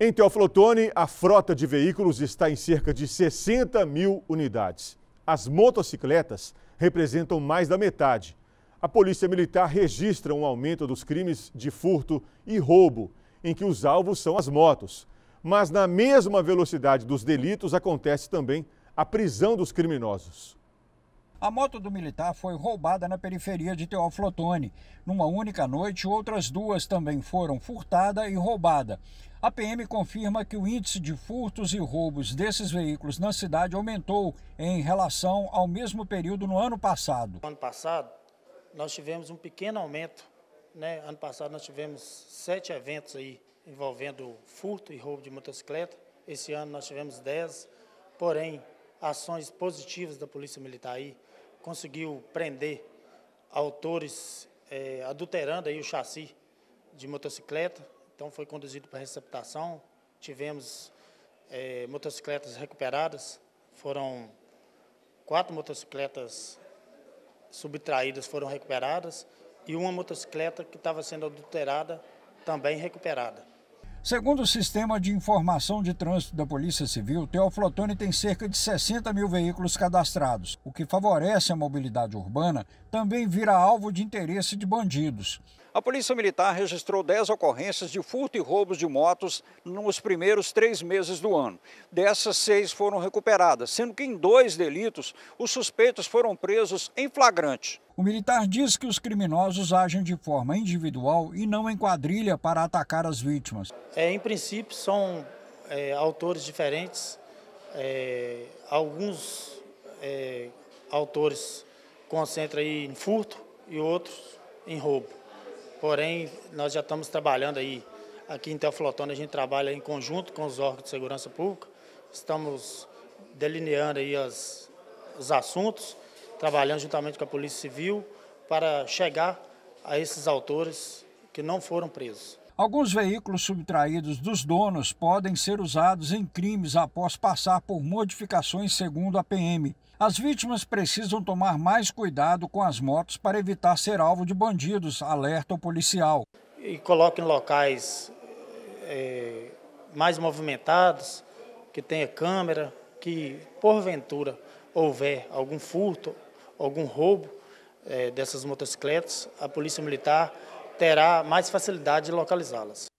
Em Teoflotone, a frota de veículos está em cerca de 60 mil unidades. As motocicletas representam mais da metade. A Polícia Militar registra um aumento dos crimes de furto e roubo, em que os alvos são as motos. Mas na mesma velocidade dos delitos acontece também a prisão dos criminosos. A moto do militar foi roubada na periferia de Teófilo Otoni. Numa única noite, outras duas também foram furtada e roubada. A PM confirma que o índice de furtos e roubos desses veículos na cidade aumentou em relação ao mesmo período no ano passado. No ano passado, nós tivemos um pequeno aumento. Né? Ano passado, nós tivemos sete eventos aí envolvendo furto e roubo de motocicleta. Esse ano, nós tivemos dez. Porém, ações positivas da Polícia Militar aí, conseguiu prender autores é, adulterando aí o chassi de motocicleta, então foi conduzido para receptação, tivemos é, motocicletas recuperadas, foram quatro motocicletas subtraídas foram recuperadas e uma motocicleta que estava sendo adulterada também recuperada. Segundo o Sistema de Informação de Trânsito da Polícia Civil, Teoflotone tem cerca de 60 mil veículos cadastrados, o que favorece a mobilidade urbana, também vira alvo de interesse de bandidos. A Polícia Militar registrou 10 ocorrências de furto e roubos de motos nos primeiros três meses do ano. Dessas, seis foram recuperadas, sendo que em dois delitos os suspeitos foram presos em flagrante. O militar diz que os criminosos agem de forma individual e não em quadrilha para atacar as vítimas. É, em princípio, são é, autores diferentes. É, alguns é, autores concentram em furto e outros em roubo. Porém, nós já estamos trabalhando aí, aqui em Teoflotona, a gente trabalha em conjunto com os órgãos de segurança pública, estamos delineando aí as, os assuntos, trabalhando juntamente com a Polícia Civil para chegar a esses autores que não foram presos. Alguns veículos subtraídos dos donos podem ser usados em crimes após passar por modificações, segundo a PM. As vítimas precisam tomar mais cuidado com as motos para evitar ser alvo de bandidos, alerta o policial. E coloque em locais é, mais movimentados, que tenha câmera, que porventura houver algum furto, algum roubo é, dessas motocicletas, a Polícia Militar terá mais facilidade de localizá-las.